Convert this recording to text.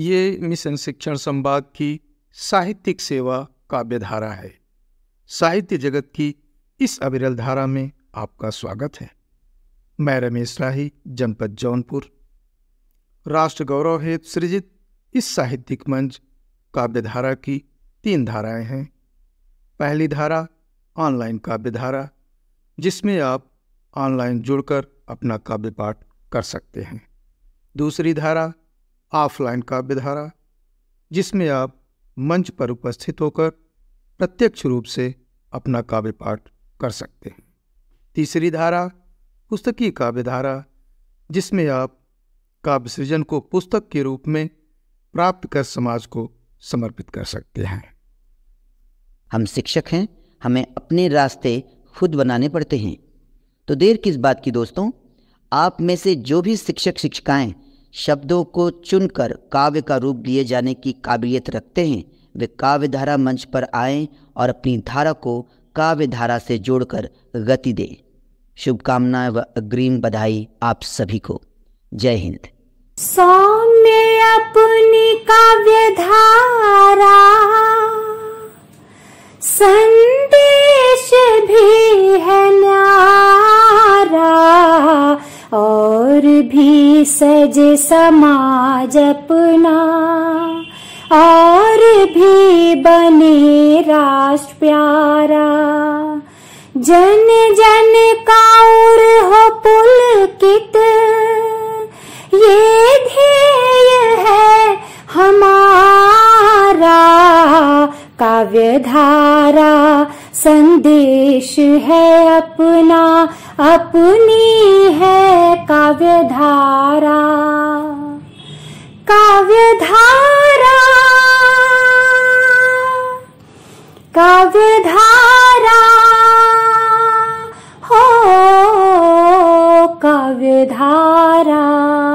ये मिशन शिक्षण संवाद की साहित्यिक सेवा काव्य धारा है साहित्य जगत की इस अविरल धारा में आपका स्वागत है मैं रमेश राही जनपद जौनपुर राष्ट्र गौरव हेतु सृजित इस साहित्यिक मंच काव्यधारा की तीन धाराएं हैं पहली धारा ऑनलाइन काव्य धारा जिसमें आप ऑनलाइन जुड़कर अपना काव्य पाठ कर सकते हैं दूसरी धारा ऑफलाइन काव्य धारा जिसमें आप मंच पर उपस्थित होकर प्रत्यक्ष रूप से अपना काव्य पाठ कर सकते हैं तीसरी धारा पुस्तकीय धारा जिसमें आप काव्य सृजन को पुस्तक के रूप में प्राप्त कर समाज को समर्पित कर सकते हैं हम शिक्षक हैं हमें अपने रास्ते खुद बनाने पड़ते हैं तो देर किस बात की दोस्तों आप में से जो भी शिक्षक शिक्षिकाएं शब्दों को चुनकर काव्य का रूप दिए जाने की काबिलियत रखते हैं वे काव्य धारा मंच पर आए और अपनी धारा को काव्य धारा से जोड़कर गति दें शुभकामनाएं व अग्रिम बधाई आप सभी को जय हिंद सौम्य अपनी काव्य धारा संदेश भी है भी सज समाज अपना और भी बने राष्ट्र प्यारा जन जन का और हो पुल कित ये ध्येय है हमारा काव्य धारा संदेश है अपना अपनी है धारा धारा काव्य धारा हो धारा